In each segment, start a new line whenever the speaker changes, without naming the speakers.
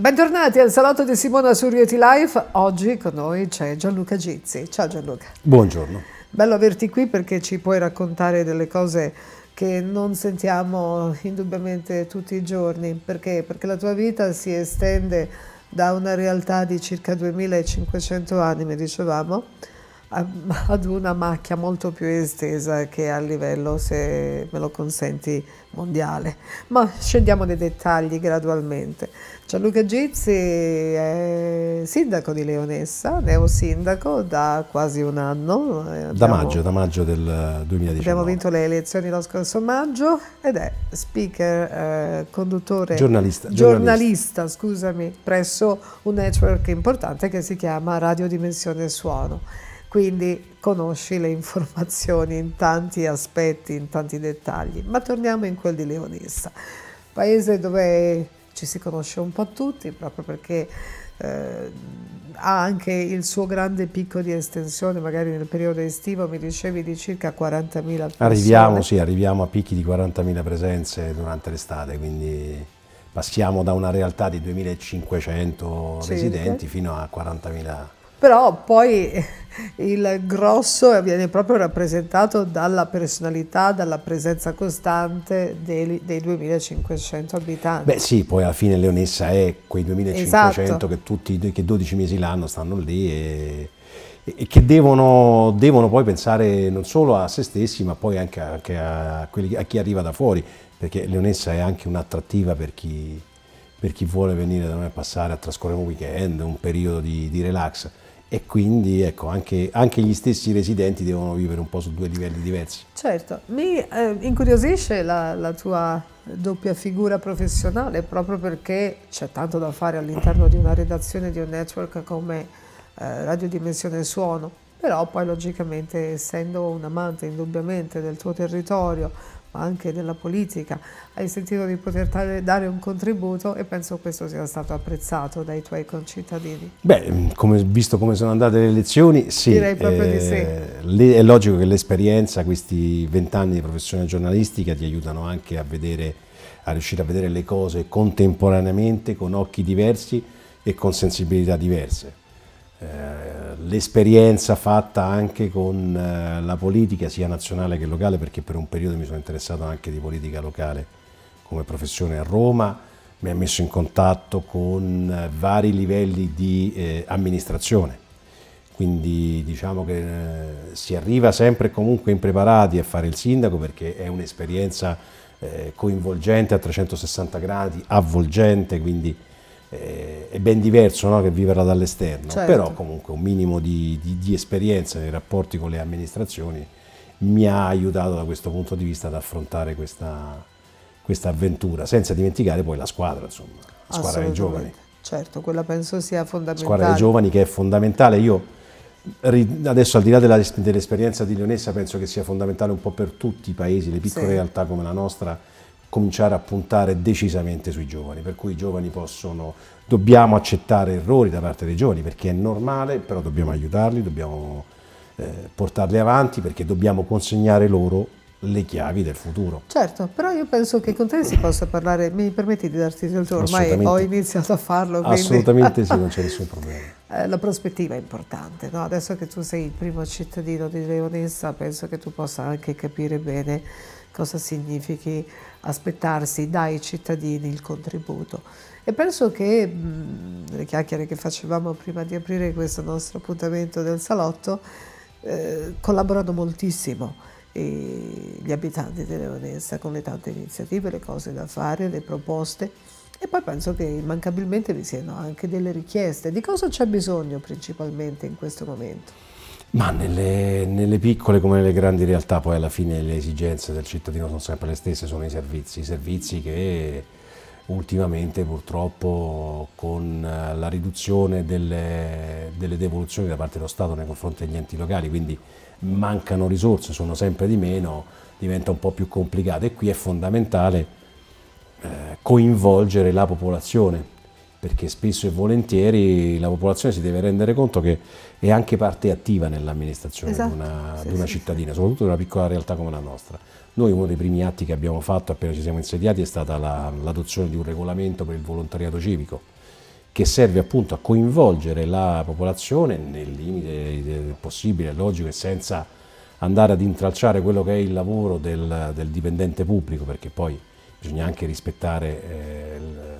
Bentornati al Salotto di Simona su Rieti Life. Oggi con noi c'è Gianluca Gizzi. Ciao Gianluca. Buongiorno. Bello averti qui perché ci puoi raccontare delle cose che non sentiamo indubbiamente tutti i giorni. Perché? Perché la tua vita si estende da una realtà di circa 2500 anni, mi dicevamo, ad una macchia molto più estesa che a livello, se me lo consenti, mondiale. Ma scendiamo nei dettagli gradualmente. Gianluca Gizzi è sindaco di Leonessa, neo sindaco da quasi un anno. Eh, abbiamo, da maggio,
da maggio del 2019. Eh, abbiamo
vinto le elezioni lo scorso maggio ed è speaker, eh, conduttore, giornalista, giornalista, giornalista, scusami, presso un network importante che si chiama Radio Dimensione Suono quindi conosci le informazioni in tanti aspetti, in tanti dettagli. Ma torniamo in quel di Leonessa, paese dove ci si conosce un po' tutti proprio perché eh, ha anche il suo grande picco di estensione, magari nel periodo estivo mi dicevi di circa 40.000 persone. Arriviamo, sì,
arriviamo a picchi di 40.000 presenze durante l'estate, quindi passiamo da una realtà di 2.500 residenti fino a 40.000 persone.
Però poi il grosso viene proprio rappresentato dalla personalità, dalla presenza costante dei, dei 2500 abitanti. Beh
sì, poi alla fine Leonessa è quei 2500 esatto. che, tutti, che 12 mesi l'anno stanno lì e, e che devono, devono, poi pensare non solo a se stessi ma poi anche, a, anche a, quelli, a chi arriva da fuori, perché Leonessa è anche un'attrattiva per chi, per chi vuole venire da noi a passare, a trascorrere un weekend, un periodo di, di relax e quindi ecco, anche, anche, gli stessi residenti devono vivere un po' su due livelli diversi.
Certo, mi eh, incuriosisce la, la, tua doppia figura professionale proprio perché c'è tanto da fare all'interno di una redazione di un network come eh, Radio Dimensione Suono, però poi logicamente essendo un amante indubbiamente del tuo territorio, ma anche della politica, hai sentito di poter dare un contributo e penso questo sia stato apprezzato dai tuoi concittadini.
Beh, come, visto come sono andate le elezioni, sì. Direi proprio eh, di sì. Eh, è logico che l'esperienza, questi vent'anni di professione giornalistica ti aiutano anche a, vedere, a riuscire a vedere le cose contemporaneamente, con occhi diversi e con sensibilità diverse. Eh, l'esperienza fatta anche con eh, la politica sia nazionale che locale, perché per un periodo mi sono interessato anche di politica locale come professione a Roma, mi ha messo in contatto con eh, vari livelli di eh, amministrazione, quindi diciamo che eh, si arriva sempre e comunque impreparati a fare il sindaco perché è un'esperienza eh, coinvolgente a 360 gradi, avvolgente, quindi eh, è ben diverso no, che viverla dall'esterno, certo. però comunque un minimo di, di, di esperienza nei rapporti con le amministrazioni mi ha aiutato da questo punto di vista ad affrontare questa, questa avventura, senza dimenticare poi la squadra, insomma, la squadra dei giovani.
Certo, quella penso sia fondamentale. La squadra dei giovani
che è fondamentale, io adesso al di là della, dell'esperienza di Lionessa penso che sia fondamentale un po' per tutti i paesi, le piccole sì. realtà come la nostra, cominciare a puntare decisamente sui giovani, per cui i giovani possono, dobbiamo accettare errori da parte dei giovani perché è normale, però dobbiamo aiutarli, dobbiamo eh, portarli avanti perché dobbiamo consegnare loro le chiavi del futuro.
Certo, però io penso che con te si possa parlare, mi permetti di darti il tuo, ormai ho iniziato a farlo. Quindi... Assolutamente sì, non c'è nessun problema. Eh, la prospettiva è importante, no? adesso che tu sei il primo cittadino di Leonessa penso che tu possa anche capire bene cosa significhi aspettarsi dai cittadini il contributo. E penso che mh, le chiacchiere che facevamo prima di aprire questo nostro appuntamento del salotto eh, collaborano moltissimo eh, gli abitanti di Leonessa con le tante iniziative, le cose da fare, le proposte e poi penso che immancabilmente vi siano anche delle richieste di cosa c'è bisogno principalmente in questo momento.
Ma nelle, nelle, piccole come nelle grandi realtà poi alla fine le esigenze del cittadino sono sempre le stesse, sono i servizi, i servizi che ultimamente purtroppo con eh, la riduzione delle, delle devoluzioni da parte dello Stato nei confronti degli enti locali, quindi mancano risorse, sono sempre di meno, diventa un po' più complicato e qui è fondamentale eh, coinvolgere la popolazione perché spesso e volentieri la popolazione si deve rendere conto che è anche parte attiva nell'amministrazione esatto, di una, sì, di una sì, cittadina, sì. soprattutto di una piccola realtà come la nostra. Noi uno dei primi atti che abbiamo fatto appena ci siamo insediati è stata la, l'adozione di un regolamento per il volontariato civico, che serve appunto a coinvolgere la popolazione nel limite eh, possibile, logico e senza andare ad intralciare quello che è il lavoro del, del dipendente pubblico, perché poi bisogna anche rispettare eh, il,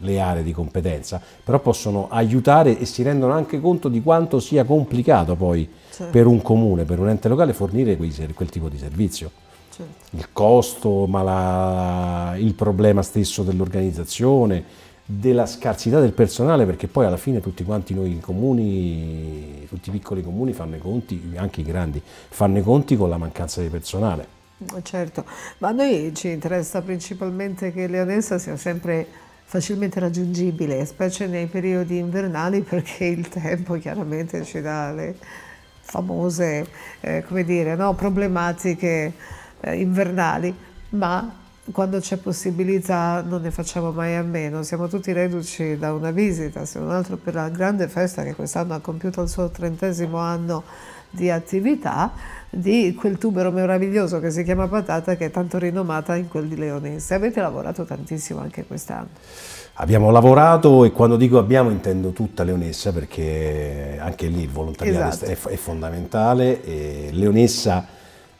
le aree di competenza, però possono aiutare e si rendono anche conto di quanto sia complicato poi certo. per un comune, per un ente locale fornire quel, quel tipo di servizio. Certo. Il costo, ma la, il problema stesso dell'organizzazione, della scarsità del personale, perché poi alla fine tutti quanti noi comuni, tutti i piccoli comuni fanno i conti, anche i grandi, fanno i conti con la mancanza di personale.
Certo, ma a noi ci interessa principalmente che Leonessa sia sempre facilmente raggiungibile, specie nei periodi invernali perché il tempo chiaramente ci dà le famose eh, come dire, no, problematiche eh, invernali, ma quando c'è possibilità non ne facciamo mai a meno, siamo tutti reduci da una visita, se non altro per la grande festa che quest'anno ha compiuto il suo trentesimo anno di attività di quel tubero meraviglioso che si chiama patata che è tanto rinomata in quel di Leonese. Avete lavorato tantissimo anche quest'anno.
Abbiamo lavorato e quando dico abbiamo intendo tutta Leonessa perché anche lì il volontariato esatto. è, è, fondamentale e Leonessa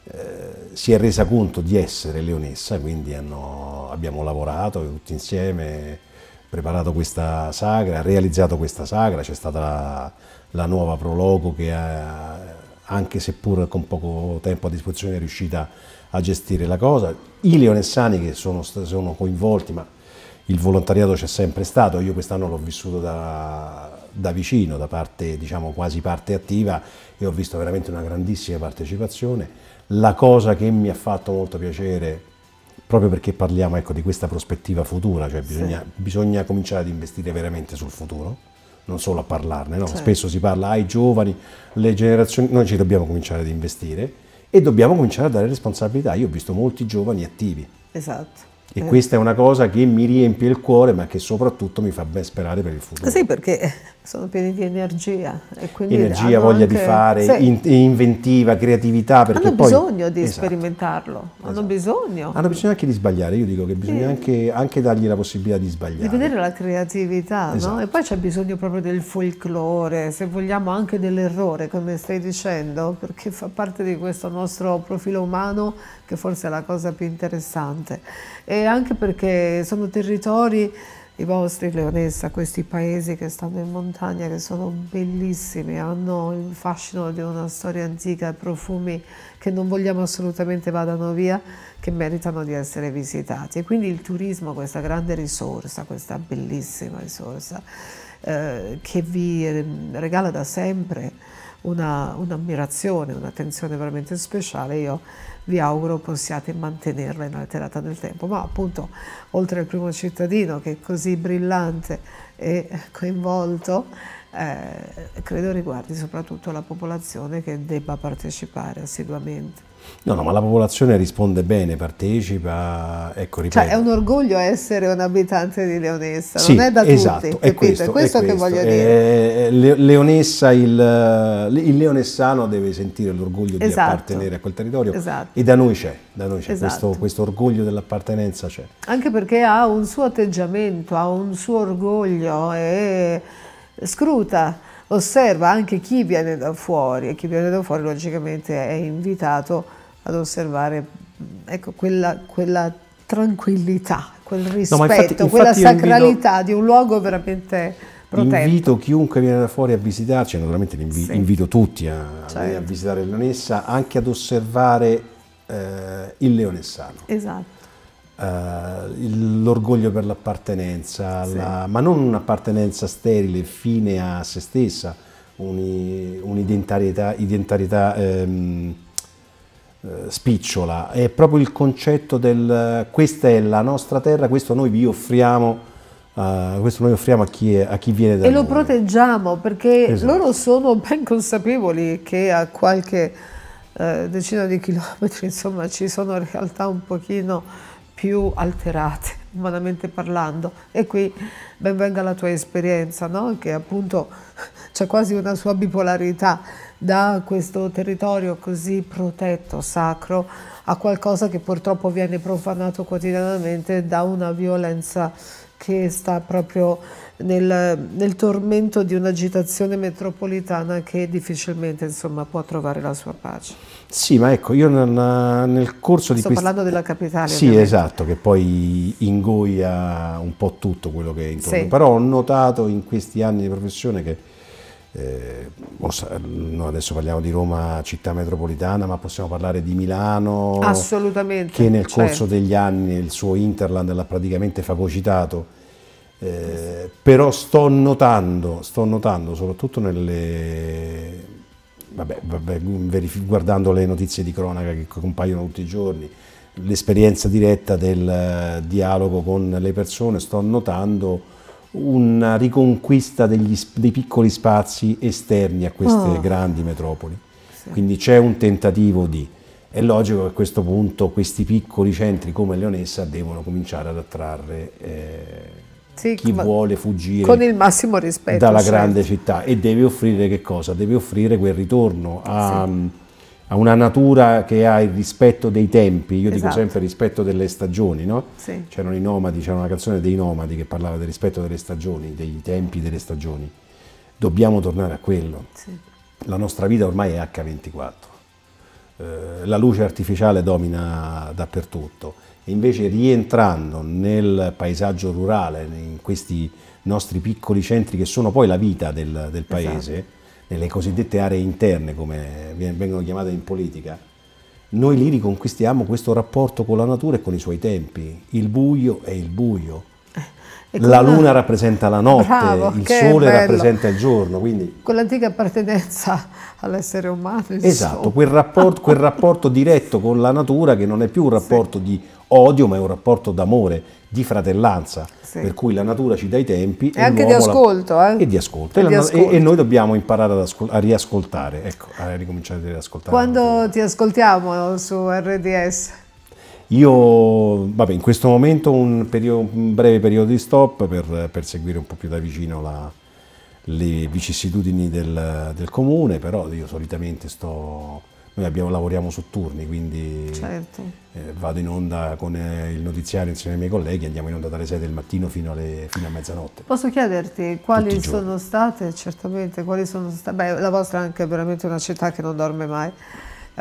eh, si è resa conto di essere Leonessa, quindi hanno, abbiamo lavorato tutti insieme, preparato questa sagra, realizzato questa sagra, c'è stata la, la nuova prologo che ha anche seppur con poco tempo a disposizione è riuscita a gestire la cosa. I leonessani che sono, sono coinvolti, ma il volontariato c'è sempre stato, io quest'anno l'ho vissuto da, da, vicino, da parte, diciamo, quasi parte attiva e ho visto veramente una grandissima partecipazione. La cosa che mi ha fatto molto piacere, proprio perché parliamo ecco, di questa prospettiva futura, cioè bisogna, sì. bisogna cominciare ad investire veramente sul futuro, non solo a parlarne, no? certo. spesso si parla ai giovani, le generazioni, noi ci dobbiamo cominciare ad investire e dobbiamo cominciare a dare responsabilità. Io ho visto molti giovani attivi.
Esatto e eh. questa
è una cosa che mi riempie il cuore, ma che soprattutto mi fa ben sperare per il futuro. Sì,
perché sono pieni di energia. energia, voglia anche... di fare, sì. in,
inventiva, creatività. Hanno poi... bisogno
di esatto. sperimentarlo, esatto. hanno bisogno. Hanno
bisogno anche di sbagliare, io dico che bisogna sì. anche, anche, dargli la possibilità di sbagliare.
Di vedere la creatività, esatto. no? E poi c'è bisogno proprio del folklore, se vogliamo anche dell'errore, come stai dicendo, perché fa parte di questo nostro profilo umano che forse è la cosa più interessante e anche perché sono territori i vostri, Leonessa, questi paesi che stanno in montagna, che sono bellissimi, hanno il fascino di una storia antica, profumi che non vogliamo assolutamente vadano via, che meritano di essere visitati. E quindi il turismo, questa grande risorsa, questa bellissima risorsa, eh, che vi regala da sempre una, un'ammirazione, un'attenzione veramente speciale, io vi auguro possiate mantenerla inalterata nel tempo. Ma appunto, oltre al primo cittadino che è così brillante e coinvolto, eh, credo riguardi soprattutto la popolazione che debba partecipare assiduamente.
No, no, ma la popolazione risponde bene, partecipa, ecco, cioè, ripeto. Cioè, è un
orgoglio essere un abitante di Leonessa, sì, non è da esatto, tutti, è questo, è questo, è questo, che voglio dire.
Eh, eh, Leonessa, il, il, leonessano deve sentire l'orgoglio esatto. di appartenere a quel territorio esatto. e da noi c'è, da noi c'è esatto. questo, questo, orgoglio dell'appartenenza c'è.
Anche perché ha un suo atteggiamento, ha un suo orgoglio e scruta, osserva anche chi viene da fuori e chi viene da fuori logicamente è invitato ad osservare ecco, quella, quella tranquillità, quel rispetto, no, infatti, infatti quella sacralità invito, di un luogo veramente
protetto. Invito chiunque viene da fuori a visitarci, naturalmente invi sì. invito tutti a, certo. a visitare Leonessa, anche ad osservare eh, il leonessano. Esatto. Uh, l'orgoglio per l'appartenenza, sì. la, ma non un'appartenenza sterile, fine a se stessa, un'identità un ehm, eh, spicciola, è proprio il concetto del questa è la nostra terra, questo noi vi offriamo. Uh, questo noi offriamo a chi, è, a chi viene da noi. e noi. lo
proteggiamo perché esatto. loro sono ben consapevoli che a qualche eh, decina di chilometri insomma ci sono realtà un pochino più alterate, umanamente parlando. E qui ben venga la tua esperienza, no? che appunto c'è quasi una sua bipolarità da questo territorio così protetto, sacro, a qualcosa che purtroppo viene profanato quotidianamente da una violenza che sta proprio nel, nel tormento di un'agitazione metropolitana che difficilmente insomma, può trovare la sua pace.
Sì, ma ecco, io non, nel corso di... Sto parlando
della capitale. Sì, ovviamente. esatto,
che poi ingoia un po' tutto quello che è intorno, sì. però ho notato in questi anni di professione che eh, adesso parliamo di Roma città metropolitana, ma possiamo parlare di Milano,
che nel corso certo.
degli anni il suo Interland l'ha praticamente fagocitato. Eh, però sto notando, sto notando soprattutto nelle, vabbè, vabbè, guardando le notizie di cronaca che compaiono tutti i giorni, l'esperienza diretta del eh, dialogo con le persone, sto notando una riconquista degli, dei piccoli spazi esterni a queste oh. grandi metropoli. Sì. Quindi c'è un tentativo di... È logico che a questo punto questi piccoli centri come Leonessa devono cominciare ad attrarre eh, sì, chi vuole fuggire con il
massimo rispetto, dalla certo. grande
città e deve offrire che cosa? Deve offrire quel ritorno a... Sì a una natura che ha il rispetto dei tempi, io esatto. dico sempre rispetto delle stagioni, no? Sì. C'erano i nomadi, c'era una canzone dei nomadi che parlava del rispetto delle stagioni, dei tempi delle stagioni. Dobbiamo tornare a quello. Sì. La nostra vita ormai è H24. Eh, la luce artificiale domina dappertutto. invece rientrando nel paesaggio rurale, in questi nostri piccoli centri che sono poi la vita del, del esatto. paese, esatto nelle cosiddette aree interne, come vengono chiamate in politica, noi lì riconquistiamo questo rapporto con la natura e con i suoi tempi. Il buio è il buio, la luna rappresenta la notte, Bravo, il sole rappresenta il giorno. Quindi...
Quell'antica appartenenza all'essere umano. Esatto,
quel rapporto, quel rapporto, diretto con la natura che non è più un rapporto sì. di odio, ma è un rapporto d'amore, di fratellanza, sì. per cui la natura ci dà i tempi. E, e anche di ascolto. La... Eh? E di ascolto. E, e, di ascolto. e noi dobbiamo imparare ascol... a riascoltare, ecco, a ricominciare a riascoltare.
Quando ti ascoltiamo su RDS?
Io, vabbè, in questo momento un, periodo, un breve periodo di stop per, per, seguire un po' più da vicino la, le vicissitudini del, del, comune, però io solitamente sto... Noi abbiamo, lavoriamo su turni, quindi certo. eh, vado in onda con eh, il notiziario insieme ai miei colleghi, andiamo in onda dalle 6 del mattino fino, alle, fino a mezzanotte.
Posso chiederti quali sono state, certamente, quali sono state... Beh, la vostra è anche veramente una città che non dorme mai.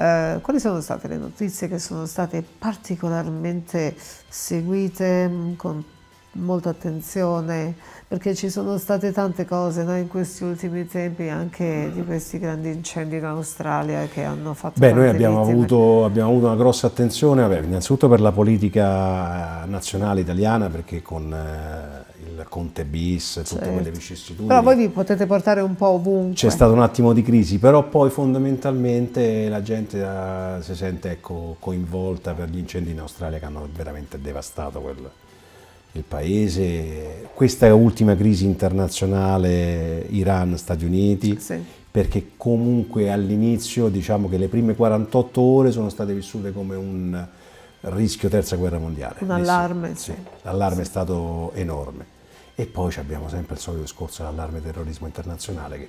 Eh, quali sono state le notizie che sono state particolarmente seguite mm, con molta attenzione perché ci sono state tante cose no, in questi ultimi tempi anche di questi grandi incendi in Australia che
hanno fatto Beh, noi abbiamo avuto, abbiamo avuto, una grossa attenzione vabbè, innanzitutto per la politica nazionale italiana perché con eh, il Conte bis tutte certo. quelle vicissitudini però voi vi
potete portare un po' ovunque c'è stato
un attimo di crisi però poi fondamentalmente la gente ah, si sente ecco, coinvolta per gli incendi in Australia che hanno veramente devastato quel il paese, questa ultima crisi internazionale Iran-Stati Uniti, sì. perché comunque all'inizio diciamo che le prime 48 ore sono state vissute come un rischio terza guerra mondiale. Un eh allarme. Sì. Sì. L'allarme è stato enorme. E poi abbiamo sempre il solito discorso dell'allarme terrorismo internazionale che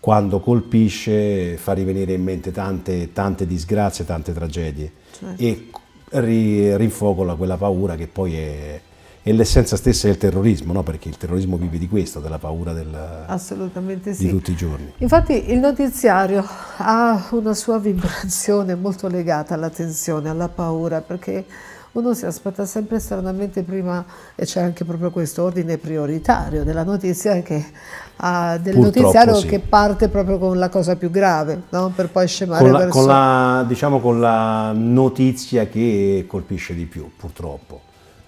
quando colpisce fa rivenire in mente tante, tante disgrazie, tante tragedie. Certo. E ri, rinfocola quella paura che poi è, è l'essenza stessa del terrorismo, no? perché il terrorismo vive di questo, della paura del,
Assolutamente sì. di tutti i giorni. Infatti il notiziario ha una sua vibrazione molto legata alla tensione, alla paura, perché uno si aspetta sempre stranamente prima, e c'è anche proprio questo ordine prioritario della notizia che, uh, del notiziario sì. che parte proprio con la cosa più grave, no? per poi scemare con la, verso... Con
la, diciamo con la notizia che colpisce di più, purtroppo.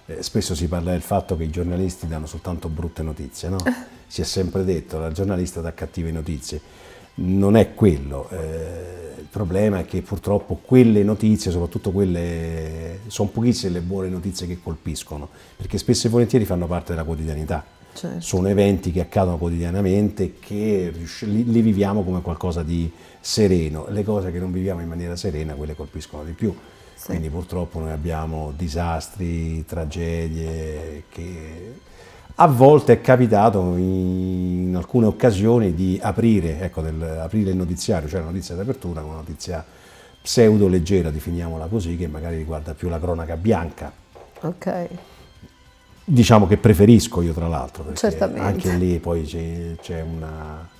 Eh, spesso si parla del fatto che i giornalisti danno soltanto brutte notizie, no? si è sempre detto, la giornalista dà cattive notizie non è quello. Eh, il problema è che purtroppo quelle notizie, soprattutto quelle, sono pochissime le buone notizie che colpiscono, perché spesso e volentieri fanno parte della quotidianità. Certo. Sono eventi che accadono quotidianamente che li, viviamo come qualcosa di sereno. Le cose che non viviamo in maniera serena, quelle colpiscono di più. Sì. Quindi purtroppo noi abbiamo disastri, tragedie che a volte è capitato in alcune occasioni di aprire, ecco, del, aprire il notiziario, cioè la notizia d'apertura con una notizia pseudo leggera, definiamola così, che magari riguarda più la cronaca bianca. Ok. Diciamo che preferisco io tra l'altro, perché
Certamente. anche lì
poi c'è una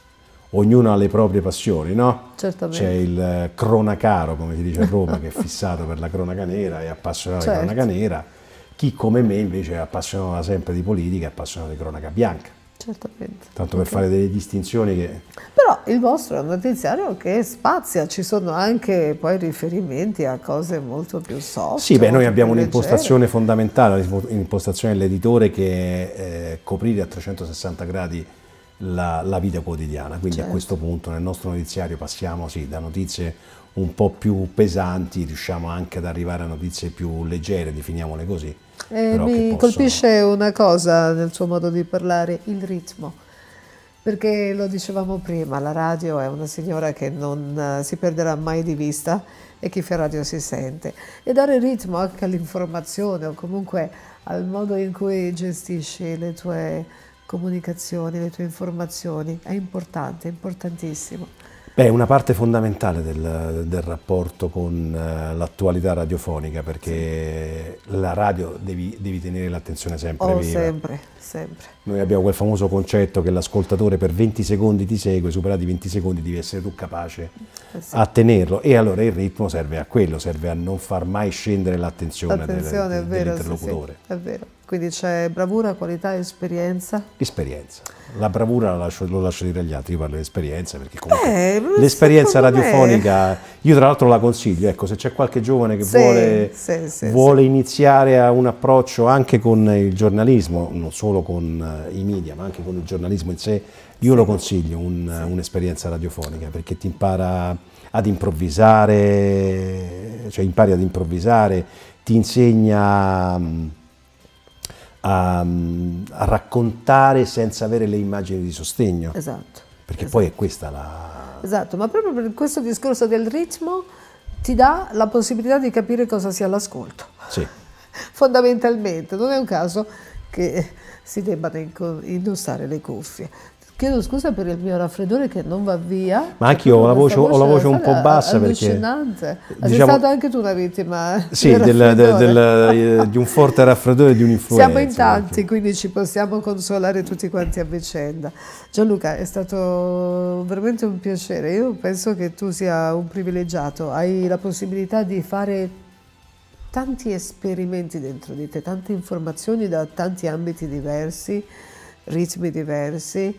ognuno ha le proprie passioni, no? Certamente. C'è il eh, cronacaro, come si dice a Roma, che è fissato per la cronaca nera e appassionato certo. alla cronaca nera, chi come me invece è appassionato da sempre di politica è appassionato di cronaca bianca.
Certamente.
Tanto per okay. fare delle distinzioni che...
Però il vostro è un notiziario che spazia, ci sono anche poi riferimenti a cose molto più soft. Sì, beh, noi abbiamo un'impostazione
fondamentale, l'impostazione dell'editore che è eh, coprire a 360 gradi la, la vita quotidiana. Quindi certo. a questo punto nel nostro notiziario passiamo sì, da notizie un po' più pesanti, riusciamo anche ad arrivare a notizie più leggere, definiamole così.
Eh, mi possono... colpisce una cosa nel suo modo di parlare, il ritmo. Perché lo dicevamo prima, la radio è una signora che non eh, si perderà mai di vista e chi fa radio si sente. E dare ritmo anche all'informazione o comunque al modo in cui gestisci le tue comunicazioni, le tue informazioni. È importante, è importantissimo.
Beh, è una parte fondamentale del, del rapporto con eh, l'attualità radiofonica, perché sì. la radio devi, devi tenere l'attenzione sempre oh, viva.
sempre, sempre.
Noi abbiamo quel famoso concetto che l'ascoltatore per 20 secondi ti segue, superati 20 secondi devi essere tu capace eh sì. a tenerlo. E allora il ritmo serve a quello, serve a non far mai scendere l'attenzione, del, dell'interlocutore.
Sì, è vero. Quindi c'è bravura, qualità e esperienza.
Esperienza. La bravura la lascio, lo lascio dire agli altri, io parlo di esperienza perché comunque
eh, l'esperienza radiofonica,
me. io tra l'altro la consiglio, ecco se c'è qualche giovane che sì, vuole, sì, sì, vuole iniziare a un approccio anche con il giornalismo, non solo con eh, i media ma anche con il giornalismo in sé, io lo consiglio un'esperienza radiofonica perché ti impara ad improvvisare, cioè impari ad improvvisare, ti insegna a, mm, a raccontare senza avere le immagini di sostegno. Esatto. Perché esatto. poi è questa la...
Esatto, ma proprio per questo discorso del ritmo ti dà la possibilità di capire cosa sia l'ascolto. Sì. Fondamentalmente, non è un caso che si debbano indossare le cuffie, Chiedo scusa per il mio raffreddore che non va via. Ma anche io ho la voce, voce, ho la voce un po' bassa allucinante. perché... Allucinante. Diciamo, Sei stata anche tu una vittima Sì, del, del, del,
eh, di un forte raffreddore e di un'influenza. Siamo in
tanti, quindi ci possiamo consolare tutti quanti a vicenda. Gianluca, è stato veramente un piacere. Io penso che tu sia un privilegiato. Hai la possibilità di fare tanti esperimenti dentro di te, tante informazioni da tanti ambiti diversi, ritmi diversi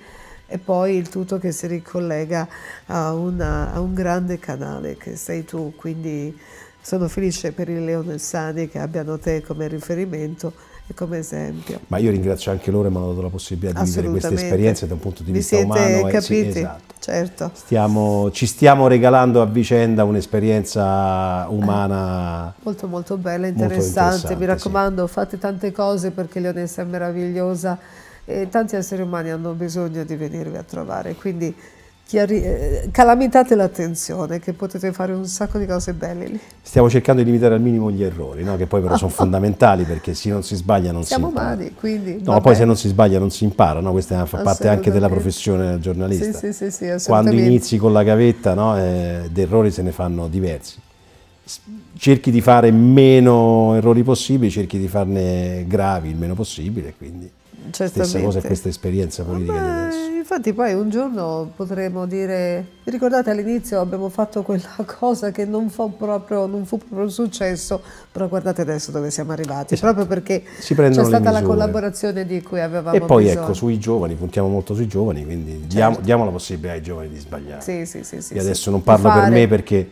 e poi il tutto che si ricollega a, una, a un grande canale che sei tu, quindi sono felice per il Leone Sani che abbiano te come riferimento e come esempio.
Ma io ringrazio anche loro e mi hanno dato la possibilità di vivere queste esperienze da un punto di Vi vista umano. Capiti? Eh, sì,
esatto. certo.
Stiamo, ci stiamo regalando a vicenda un'esperienza umana. Eh,
molto molto bella, interessante. Molto interessante mi raccomando, sì. fate tante cose perché Leonessa è meravigliosa e tanti esseri umani hanno bisogno di venirvi a trovare, quindi chiari- eh, calamitate l'attenzione che potete fare un sacco di cose belle lì.
Stiamo cercando di limitare al minimo gli errori, no? che poi però sono fondamentali perché se non si sbaglia non Siamo si impara. Siamo
umani, quindi... No, vabbè. poi se non
si sbaglia non si impara, no? questa fa parte anche della professione del giornalista.
Sì, sì, sì, sì Quando inizi
con la gavetta, no? eh, di errori se ne fanno diversi cerchi di fare meno errori possibili, cerchi di farne gravi il meno possibile, quindi certamente. cosa è questa esperienza politica Beh,
adesso. Infatti poi un giorno potremo dire, vi ricordate all'inizio abbiamo fatto quella cosa che non fu proprio, non fu proprio un successo, però guardate adesso dove siamo arrivati, esatto. proprio perché c'è stata la collaborazione di cui avevamo e poi, ecco, bisogno. E poi ecco,
sui giovani, puntiamo molto sui giovani, quindi certo. diamo, diamo, la possibilità ai giovani di sbagliare. Sì, sì, sì. sì Io adesso sì. non parlo per me perché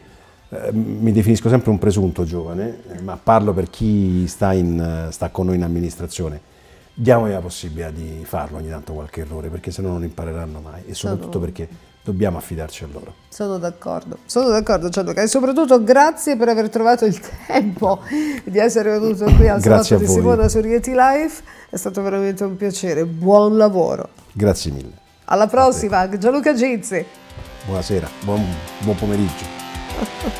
eh, mi definisco sempre un presunto giovane, mm. ma parlo per chi sta, in, sta, con noi in amministrazione diamogli la possibilità di farlo ogni tanto qualche errore, perché sennò non impareranno mai e soprattutto Sono... perché dobbiamo affidarci a loro.
Sono d'accordo, sono d'accordo Gianluca e soprattutto grazie per aver trovato il tempo di essere venuto qui al Salotto di Simona su Rieti Life, è stato veramente un piacere, buon lavoro.
Grazie mille.
Alla prossima, Gianluca Gizzi.
Buonasera, buon, buon pomeriggio.